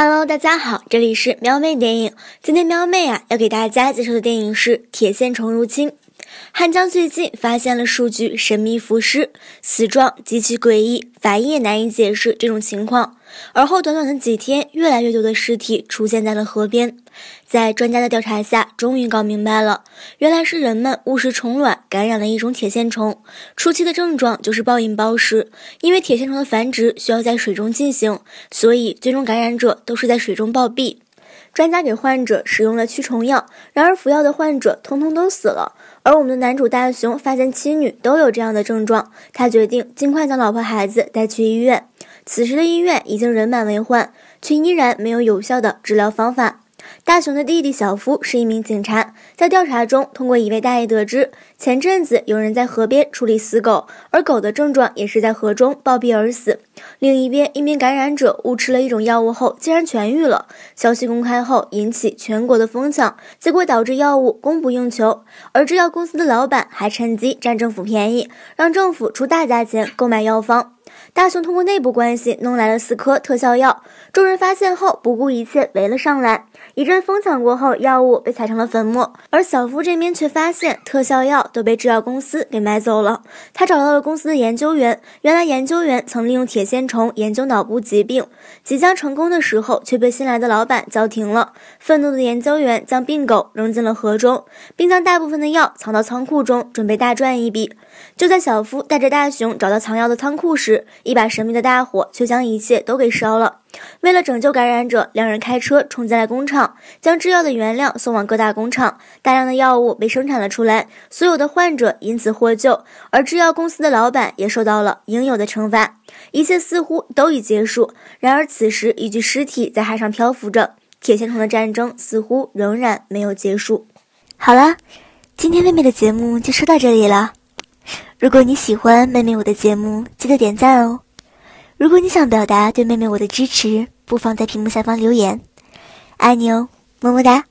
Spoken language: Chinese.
Hello，大家好，这里是喵妹电影。今天喵妹啊，要给大家介绍的电影是《铁线虫入侵》。汉江最近发现了数具神秘浮尸，死状极其诡异，法医也难以解释这种情况。而后短短的几天，越来越多的尸体出现在了河边。在专家的调查下，终于搞明白了，原来是人们误食虫卵，感染了一种铁线虫。初期的症状就是暴饮暴食，因为铁线虫的繁殖需要在水中进行，所以最终感染者都是在水中暴毙。专家给患者使用了驱虫药，然而服药的患者通通都死了。而我们的男主大雄发现妻女都有这样的症状，他决定尽快将老婆孩子带去医院。此时的医院已经人满为患，却依然没有有效的治疗方法。大雄的弟弟小夫是一名警察，在调查中，通过一位大爷得知，前阵子有人在河边处理死狗，而狗的症状也是在河中暴毙而死。另一边，一名感染者误吃了一种药物后，竟然痊愈了。消息公开后，引起全国的疯抢，结果导致药物供不应求。而制药公司的老板还趁机占政府便宜，让政府出大价钱购买药方。大雄通过内部关系弄来了四颗特效药，众人发现后不顾一切围了上来，一阵疯抢过后，药物被踩成了粉末。而小夫这边却发现特效药都被制药公司给买走了。他找到了公司的研究员，原来研究员曾利用铁线虫研究脑部疾病，即将成功的时候却被新来的老板叫停了。愤怒的研究员将病狗扔进了河中，并将大部分的药藏到仓库中，准备大赚一笔。就在小夫带着大雄找到藏药的仓库时，一把神秘的大火却将一切都给烧了。为了拯救感染者，两人开车冲进了工厂，将制药的原料送往各大工厂，大量的药物被生产了出来，所有的患者因此获救，而制药公司的老板也受到了应有的惩罚。一切似乎都已结束。然而，此时一具尸体在海上漂浮着，铁线虫的战争似乎仍然没有结束。好了，今天妹妹的节目就说到这里了。如果你喜欢妹妹我的节目，记得点赞哦。如果你想表达对妹妹我的支持，不妨在屏幕下方留言。爱你哦，么么哒。